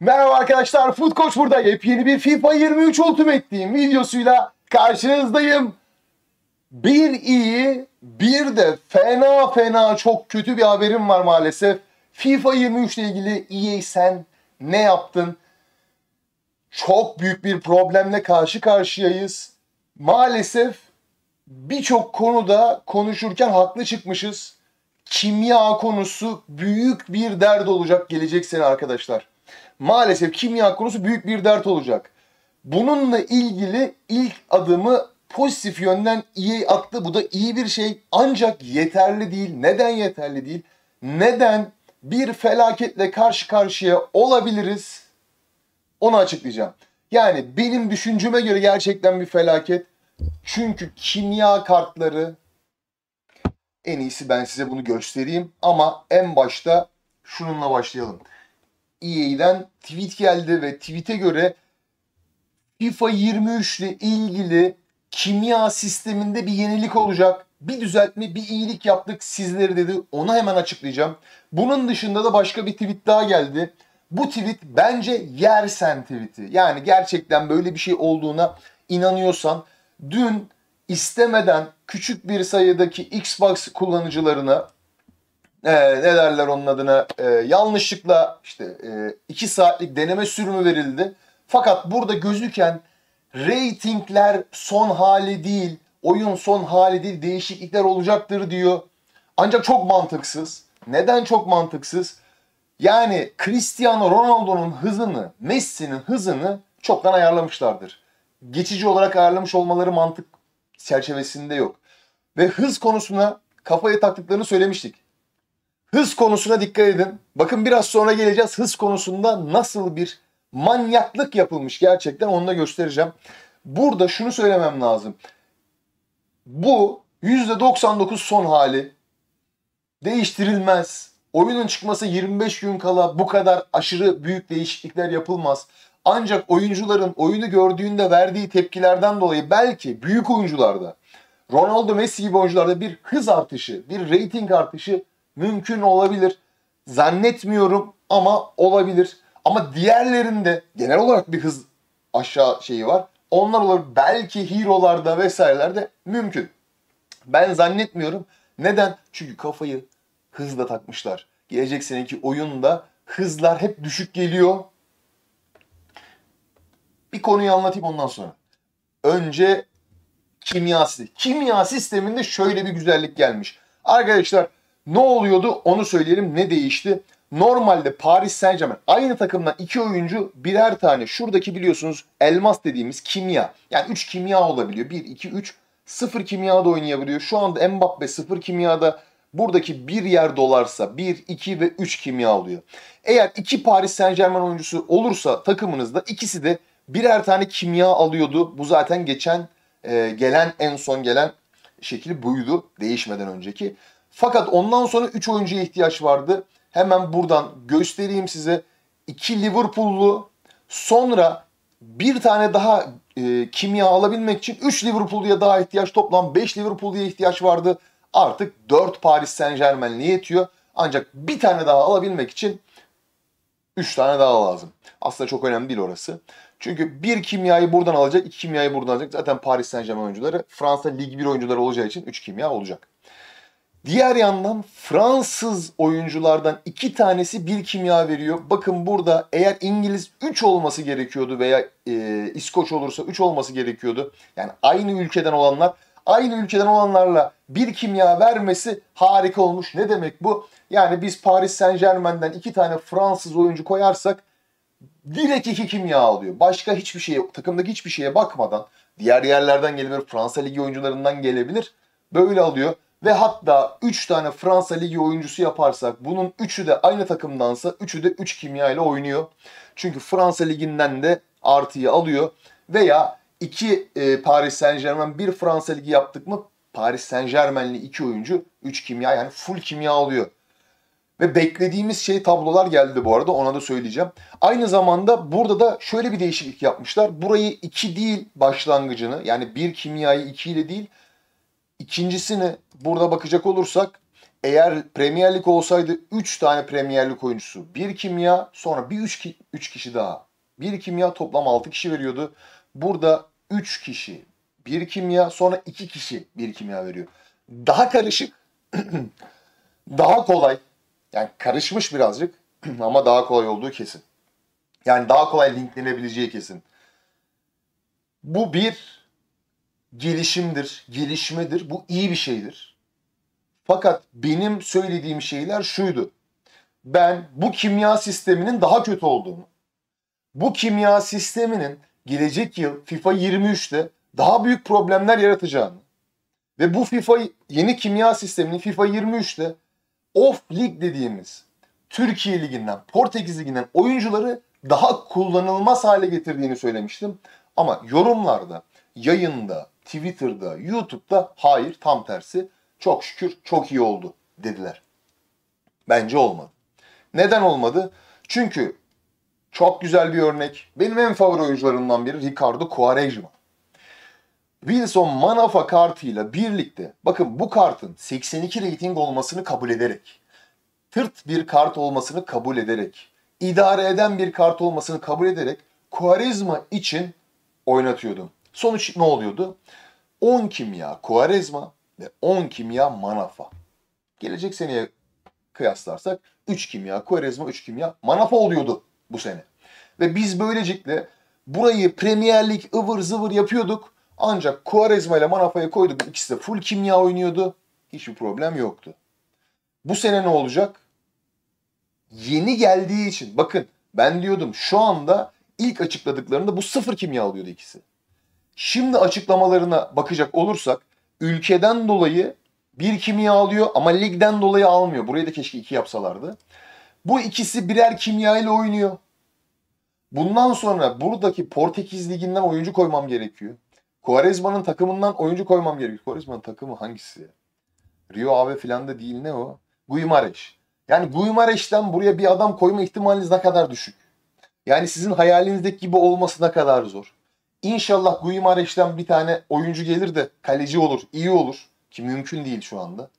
Merhaba arkadaşlar, Food Coach burada. Yepyeni bir FIFA 23 Ultimate Team videosuyla karşınızdayım. Bir iyi, bir de fena fena çok kötü bir haberim var maalesef. FIFA 23 ile ilgili EA sen ne yaptın? Çok büyük bir problemle karşı karşıyayız. Maalesef birçok konuda konuşurken haklı çıkmışız. Kimya konusu büyük bir dert olacak gelecek sene arkadaşlar. Maalesef kimya konusu büyük bir dert olacak. Bununla ilgili ilk adımı pozitif yönden iyi attı. Bu da iyi bir şey ancak yeterli değil. Neden yeterli değil? Neden bir felaketle karşı karşıya olabiliriz? Onu açıklayacağım. Yani benim düşünceme göre gerçekten bir felaket. Çünkü kimya kartları en iyisi ben size bunu göstereyim ama en başta şununla başlayalım. EA'den tweet geldi ve tweet'e göre FIFA 23 ile ilgili kimya sisteminde bir yenilik olacak. Bir düzeltme, bir iyilik yaptık sizleri dedi. Onu hemen açıklayacağım. Bunun dışında da başka bir tweet daha geldi. Bu tweet bence yersen tweeti. Yani gerçekten böyle bir şey olduğuna inanıyorsan dün istemeden küçük bir sayıdaki Xbox kullanıcılarına e, ne derler onun adına e, yanlışlıkla işte e, iki saatlik deneme sürümü verildi. Fakat burada gözüken reytingler son hali değil, oyun son hali değil değişiklikler olacaktır diyor. Ancak çok mantıksız. Neden çok mantıksız? Yani Cristiano Ronaldo'nun hızını, Messi'nin hızını çoktan ayarlamışlardır. Geçici olarak ayarlamış olmaları mantık çerçevesinde yok. Ve hız konusuna kafaya taktıklarını söylemiştik. Hız konusuna dikkat edin. Bakın biraz sonra geleceğiz. Hız konusunda nasıl bir manyaklık yapılmış gerçekten onu da göstereceğim. Burada şunu söylemem lazım. Bu %99 son hali değiştirilmez. Oyunun çıkması 25 gün kala bu kadar aşırı büyük değişiklikler yapılmaz. Ancak oyuncuların oyunu gördüğünde verdiği tepkilerden dolayı belki büyük oyuncularda Ronaldo Messi gibi oyuncularda bir hız artışı, bir reyting artışı mümkün olabilir. Zannetmiyorum ama olabilir. Ama diğerlerinde genel olarak bir hız aşağı şeyi var. Onlar olabilir. Belki hero'larda vesairelerde mümkün. Ben zannetmiyorum. Neden? Çünkü kafayı hızla takmışlar. Gelecek seneki oyunda hızlar hep düşük geliyor. Bir konuyu anlatayım ondan sonra. Önce kimyası. Kimya sisteminde şöyle bir güzellik gelmiş. Arkadaşlar ne oluyordu onu söyleyelim ne değişti? Normalde Paris Saint Germain aynı takımdan iki oyuncu birer tane şuradaki biliyorsunuz elmas dediğimiz kimya. Yani 3 kimya olabiliyor. 1, 2, 3 sıfır kimyada oynayabiliyor. Şu anda Mbappe sıfır kimyada buradaki bir yer dolarsa 1, 2 ve 3 kimya oluyor. Eğer iki Paris Saint Germain oyuncusu olursa takımınızda ikisi de birer tane kimya alıyordu. Bu zaten geçen e, gelen en son gelen şekli buydu değişmeden önceki. Fakat ondan sonra 3 oyuncuya ihtiyaç vardı. Hemen buradan göstereyim size. 2 Liverpool'lu sonra bir tane daha e, kimya alabilmek için 3 Liverpool'luya daha ihtiyaç toplam 5 Liverpool'luya ihtiyaç vardı. Artık 4 Paris Saint Germain'li yetiyor. Ancak bir tane daha alabilmek için 3 tane daha lazım. Aslında çok önemli değil orası. Çünkü bir kimyayı buradan alacak, iki kimyayı buradan alacak. Zaten Paris Saint Germain oyuncuları Fransa Lig 1 oyuncuları olacağı için 3 kimya olacak. Diğer yandan Fransız oyunculardan iki tanesi bir kimya veriyor. Bakın burada eğer İngiliz 3 olması gerekiyordu veya e, İskoç olursa 3 olması gerekiyordu. Yani aynı ülkeden olanlar aynı ülkeden olanlarla bir kimya vermesi harika olmuş. Ne demek bu? Yani biz Paris Saint Germain'den iki tane Fransız oyuncu koyarsak direkt iki kimya alıyor. Başka hiçbir şeye, takımdaki hiçbir şeye bakmadan diğer yerlerden gelebilir, Fransa Ligi oyuncularından gelebilir. Böyle alıyor ve hatta 3 tane Fransa Ligi oyuncusu yaparsak bunun 3'ü de aynı takımdansa 3'ü de 3 kimya ile oynuyor. Çünkü Fransa Ligi'nden de artıyı alıyor veya 2 e, Paris Saint Germain 1 Fransa Ligi yaptık mı Paris Saint Germain'li 2 oyuncu 3 kimya yani full kimya alıyor. Ve beklediğimiz şey tablolar geldi bu arada ona da söyleyeceğim. Aynı zamanda burada da şöyle bir değişiklik yapmışlar. Burayı 2 değil başlangıcını yani 1 kimyayı 2 ile değil İkincisini burada bakacak olursak eğer Premier Lig olsaydı 3 tane Premier Lig oyuncusu, bir kimya sonra bir 3 ki, üç kişi daha. Bir kimya toplam 6 kişi veriyordu. Burada 3 kişi bir kimya sonra 2 kişi bir kimya veriyor. Daha karışık, daha kolay. Yani karışmış birazcık ama daha kolay olduğu kesin. Yani daha kolay linklenebileceği kesin. Bu bir gelişimdir, gelişmedir. Bu iyi bir şeydir. Fakat benim söylediğim şeyler şuydu. Ben bu kimya sisteminin daha kötü olduğunu, bu kimya sisteminin gelecek yıl FIFA 23'te daha büyük problemler yaratacağını ve bu FIFA yeni kimya sisteminin FIFA 23'te off lig dediğimiz Türkiye liginden, Portekiz liginden oyuncuları daha kullanılmaz hale getirdiğini söylemiştim. Ama yorumlarda, yayında, Twitter'da, YouTube'da hayır tam tersi çok şükür çok iyi oldu dediler. Bence olmadı. Neden olmadı? Çünkü çok güzel bir örnek. Benim en favori oyuncularımdan biri Ricardo Quaresma. Wilson Manafa kartıyla birlikte bakın bu kartın 82 rating olmasını kabul ederek tırt bir kart olmasını kabul ederek idare eden bir kart olmasını kabul ederek Quaresma için oynatıyordum. Sonuç ne oluyordu? 10 kimya Kuarezma ve 10 kimya Manafa. Gelecek seneye kıyaslarsak 3 kimya Kuarezma, 3 kimya Manafa oluyordu bu sene. Ve biz böylelikle burayı Premier Lig ıvır zıvır yapıyorduk. Ancak Kuarezma ile Manafa'ya koyduk. İkisi de full kimya oynuyordu. Hiçbir problem yoktu. Bu sene ne olacak? Yeni geldiği için bakın ben diyordum şu anda ilk açıkladıklarında bu sıfır kimya alıyordu ikisi. Şimdi açıklamalarına bakacak olursak ülkeden dolayı bir kimya alıyor ama ligden dolayı almıyor. Burayı da keşke iki yapsalardı. Bu ikisi birer kimya ile oynuyor. Bundan sonra buradaki Portekiz liginden oyuncu koymam gerekiyor. Quaresma'nın takımından oyuncu koymam gerekiyor. Quaresma'nın takımı hangisi? Rio Ave filan da değil ne o? Guimareş. Yani Guimareş'ten buraya bir adam koyma ihtimaliniz ne kadar düşük? Yani sizin hayalinizdeki gibi olması ne kadar zor? İnşallah Guimaraş'tan bir tane oyuncu gelir de kaleci olur, iyi olur. Ki mümkün değil şu anda.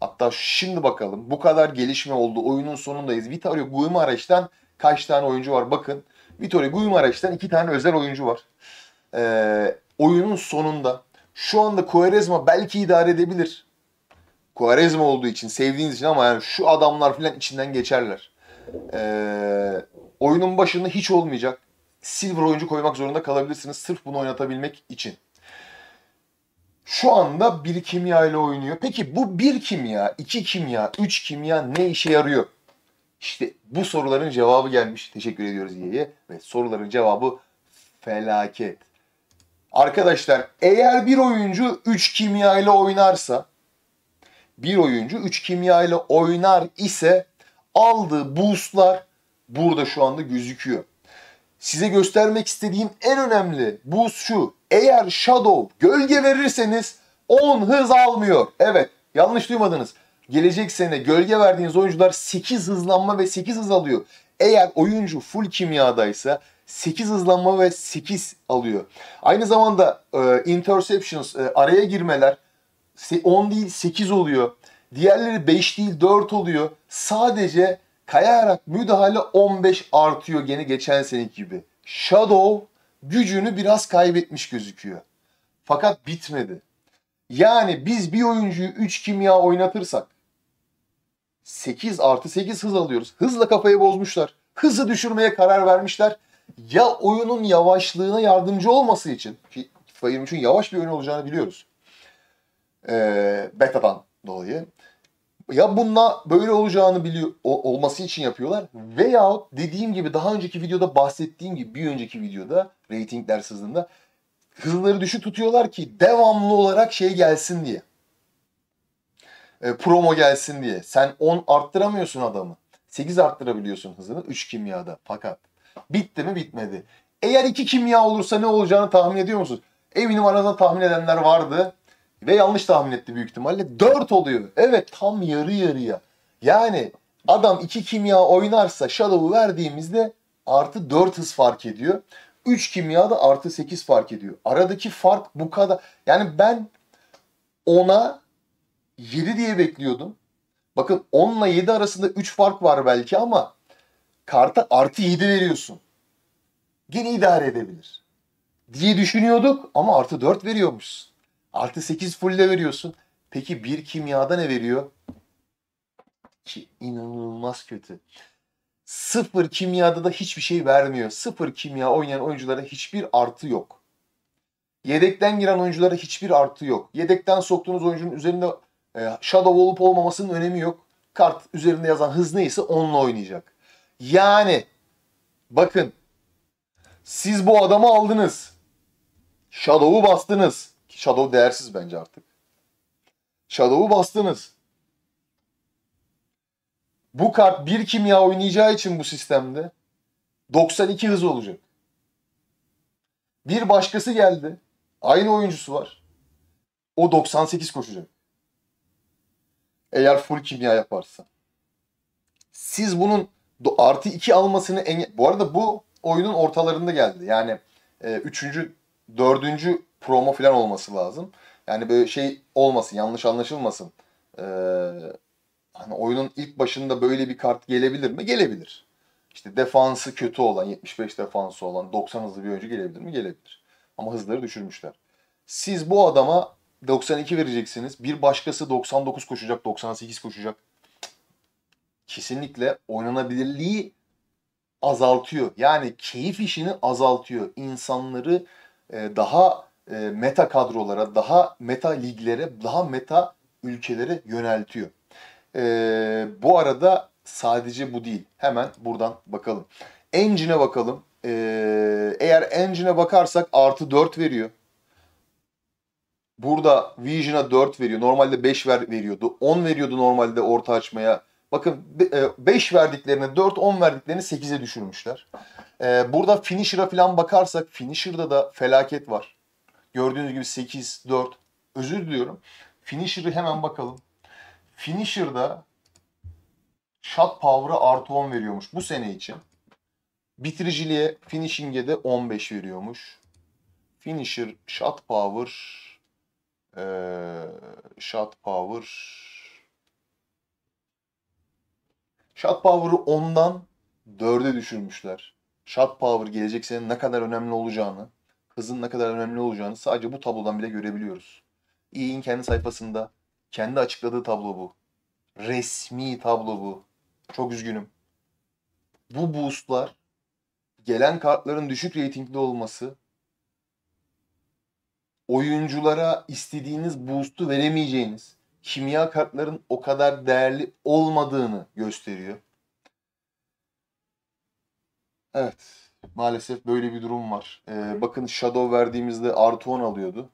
Hatta şimdi bakalım bu kadar gelişme oldu. Oyunun sonundayız. Vittorio Guimaraş'tan kaç tane oyuncu var bakın. Vittorio Guimaraş'tan iki tane özel oyuncu var. Ee, oyunun sonunda şu anda Quaresma belki idare edebilir. Quaresma olduğu için sevdiğiniz için ama yani şu adamlar filan içinden geçerler. Ee, oyunun başında hiç olmayacak silver oyuncu koymak zorunda kalabilirsiniz sırf bunu oynatabilmek için. Şu anda bir kimya ile oynuyor. Peki bu bir kimya, iki kimya, üç kimya ne işe yarıyor? İşte bu soruların cevabı gelmiş. Teşekkür ediyoruz Ye'ye. Ve soruların cevabı felaket. Arkadaşlar eğer bir oyuncu 3 kimya ile oynarsa bir oyuncu 3 kimya ile oynar ise aldığı boostlar burada şu anda gözüküyor size göstermek istediğim en önemli bu şu. Eğer shadow gölge verirseniz 10 hız almıyor. Evet yanlış duymadınız. Gelecek sene gölge verdiğiniz oyuncular 8 hızlanma ve 8 hız alıyor. Eğer oyuncu full kimyadaysa 8 hızlanma ve 8 alıyor. Aynı zamanda e, interceptions, e, araya girmeler 10 değil 8 oluyor. Diğerleri 5 değil 4 oluyor. Sadece kayarak müdahale 15 artıyor gene geçen seneki gibi. Shadow gücünü biraz kaybetmiş gözüküyor. Fakat bitmedi. Yani biz bir oyuncuyu 3 kimya oynatırsak 8 artı 8 hız alıyoruz. Hızla kafayı bozmuşlar. Hızı düşürmeye karar vermişler. Ya oyunun yavaşlığına yardımcı olması için ki Fire yavaş bir oyun olacağını biliyoruz. Ee, beta'dan dolayı ya bununla böyle olacağını biliyor olması için yapıyorlar veya dediğim gibi daha önceki videoda bahsettiğim gibi bir önceki videoda ratingler sızlığında hızları düşük tutuyorlar ki devamlı olarak şey gelsin diye. E, promo gelsin diye. Sen 10 arttıramıyorsun adamı. 8 arttırabiliyorsun hızını 3 kimyada. Fakat bitti mi bitmedi. Eğer 2 kimya olursa ne olacağını tahmin ediyor musun? Eminim aranızda tahmin edenler vardı. Ve yanlış tahmin etti büyük ihtimalle. 4 oluyor. Evet tam yarı yarıya. Yani adam 2 kimya oynarsa Shadow'u verdiğimizde artı 4 hız fark ediyor. 3 kimya da artı 8 fark ediyor. Aradaki fark bu kadar. Yani ben 10'a 7 diye bekliyordum. Bakın 10 ile 7 arasında 3 fark var belki ama karta artı 7 veriyorsun. Gene idare edebilir diye düşünüyorduk ama artı 4 veriyormuşsun. Artı 8 de veriyorsun. Peki bir kimyada ne veriyor? Ki inanılmaz kötü. Sıfır kimyada da hiçbir şey vermiyor. Sıfır kimya oynayan oyunculara hiçbir artı yok. Yedekten giren oyunculara hiçbir artı yok. Yedekten soktuğunuz oyuncunun üzerinde e, shadow olup olmamasının önemi yok. Kart üzerinde yazan hız neyse onunla oynayacak. Yani bakın siz bu adamı aldınız. Shadow'u bastınız. Shadow değersiz bence artık. Shadow'u bastınız. Bu kart bir kimya oynayacağı için bu sistemde 92 hız olacak. Bir başkası geldi. Aynı oyuncusu var. O 98 koşacak. Eğer full kimya yaparsa. Siz bunun artı 2 almasını en... Bu arada bu oyunun ortalarında geldi. Yani e, üçüncü, dördüncü promo falan olması lazım. Yani böyle şey olmasın, yanlış anlaşılmasın. Ee, hani oyunun ilk başında böyle bir kart gelebilir mi? Gelebilir. İşte defansı kötü olan, 75 defansı olan, 90 hızlı bir oyuncu gelebilir mi? Gelebilir. Ama hızları düşürmüşler. Siz bu adama 92 vereceksiniz. Bir başkası 99 koşacak, 98 koşacak. Kesinlikle oynanabilirliği azaltıyor. Yani keyif işini azaltıyor. İnsanları e, daha e, meta kadrolara, daha meta liglere, daha meta ülkelere yöneltiyor. E, bu arada sadece bu değil. Hemen buradan bakalım. Engine'e bakalım. E, eğer Engine'e bakarsak artı 4 veriyor. Burada Vision'a 4 veriyor. Normalde 5 ver, veriyordu. 10 veriyordu normalde orta açmaya. Bakın 5 e, verdiklerini 4, 10 verdiklerini 8'e düşürmüşler. E, burada Finisher'a falan bakarsak Finisher'da da felaket var. Gördüğünüz gibi 8, 4. Özür diliyorum. Finisher'ı hemen bakalım. Finisher'da shot power'ı artı 10 veriyormuş bu sene için. Bitiriciliğe, finishing'e de 15 veriyormuş. Finisher, shot power, ee, shot power, shot power'ı 10'dan 4'e düşürmüşler. Shot power gelecek sene ne kadar önemli olacağını Kızın ne kadar önemli olacağını sadece bu tablodan bile görebiliyoruz. İyi'nin kendi sayfasında kendi açıkladığı tablo bu. Resmi tablo bu. Çok üzgünüm. Bu boostlar gelen kartların düşük reytingli olması oyunculara istediğiniz boost'u veremeyeceğiniz kimya kartların o kadar değerli olmadığını gösteriyor. Evet. Maalesef böyle bir durum var. Ee, bakın Shadow verdiğimizde artı 10 alıyordu.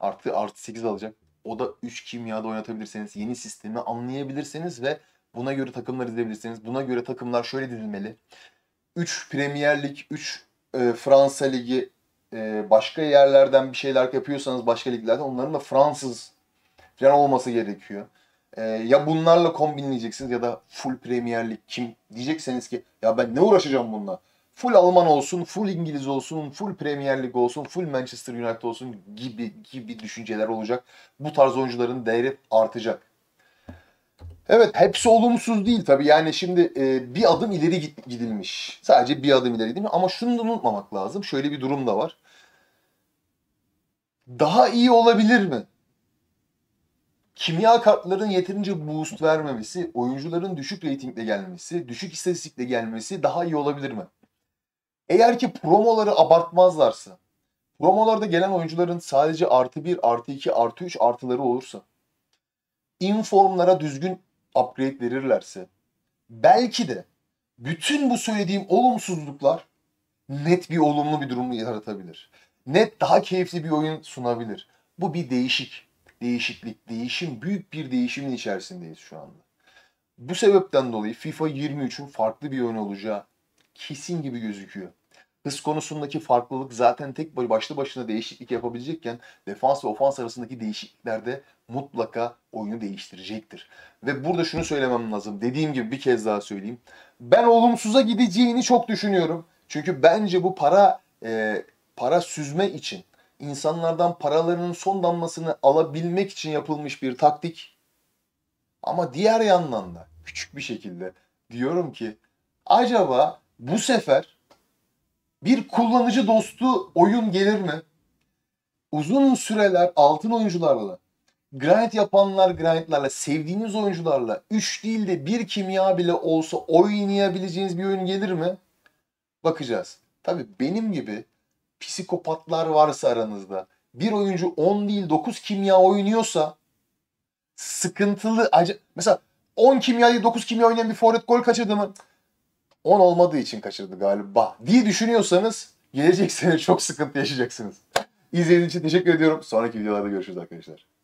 Artı, artı 8 alacak. O da 3 kimyada oynatabilirseniz, yeni sistemi anlayabilirseniz ve buna göre takımlar izleyebilirsiniz. Buna göre takımlar şöyle dizilmeli. 3 Premier Lig, 3 e, Fransa Ligi, e, başka yerlerden bir şeyler yapıyorsanız başka liglerden onların da Fransız falan olması gerekiyor. E, ya bunlarla kombinleyeceksiniz ya da full Premier Lig kim diyecekseniz ki ya ben ne uğraşacağım bununla? full Alman olsun, full İngiliz olsun, full Premier Lig olsun, full Manchester United olsun gibi gibi düşünceler olacak. Bu tarz oyuncuların değeri artacak. Evet hepsi olumsuz değil tabi. Yani şimdi e, bir adım ileri gidilmiş. Sadece bir adım ileri gidilmiş. Ama şunu da unutmamak lazım. Şöyle bir durum da var. Daha iyi olabilir mi? Kimya kartların yeterince boost vermemesi, oyuncuların düşük reytingle gelmesi, düşük istatistikle gelmesi daha iyi olabilir mi? Eğer ki promoları abartmazlarsa, promolarda gelen oyuncuların sadece artı 1, artı 2, artı 3 artıları olursa, informlara düzgün upgrade verirlerse, belki de bütün bu söylediğim olumsuzluklar net bir olumlu bir durumu yaratabilir. Net daha keyifli bir oyun sunabilir. Bu bir değişik. Değişiklik, değişim, büyük bir değişimin içerisindeyiz şu anda. Bu sebepten dolayı FIFA 23'ün farklı bir oyun olacağı kesin gibi gözüküyor. Hız konusundaki farklılık zaten tek başlı başına değişiklik yapabilecekken defans ve ofans arasındaki değişikliklerde mutlaka oyunu değiştirecektir. Ve burada şunu söylemem lazım. Dediğim gibi bir kez daha söyleyeyim. Ben olumsuza gideceğini çok düşünüyorum. Çünkü bence bu para e, para süzme için insanlardan paralarının son damlasını alabilmek için yapılmış bir taktik. Ama diğer yandan da küçük bir şekilde diyorum ki acaba bu sefer bir kullanıcı dostu oyun gelir mi? Uzun süreler altın oyuncularla, grind yapanlar grindlarla, sevdiğiniz oyuncularla 3 değil de 1 kimya bile olsa oynayabileceğiniz bir oyun gelir mi? Bakacağız. Tabi benim gibi psikopatlar varsa aranızda bir oyuncu 10 değil 9 kimya oynuyorsa sıkıntılı acı mesela 10 kimyayı 9 kimya oynayan bir forvet gol kaçırdı mı? 10 olmadığı için kaçırdı galiba diye düşünüyorsanız gelecek sene çok sıkıntı yaşayacaksınız. İzlediğiniz için teşekkür ediyorum. Sonraki videolarda görüşürüz arkadaşlar.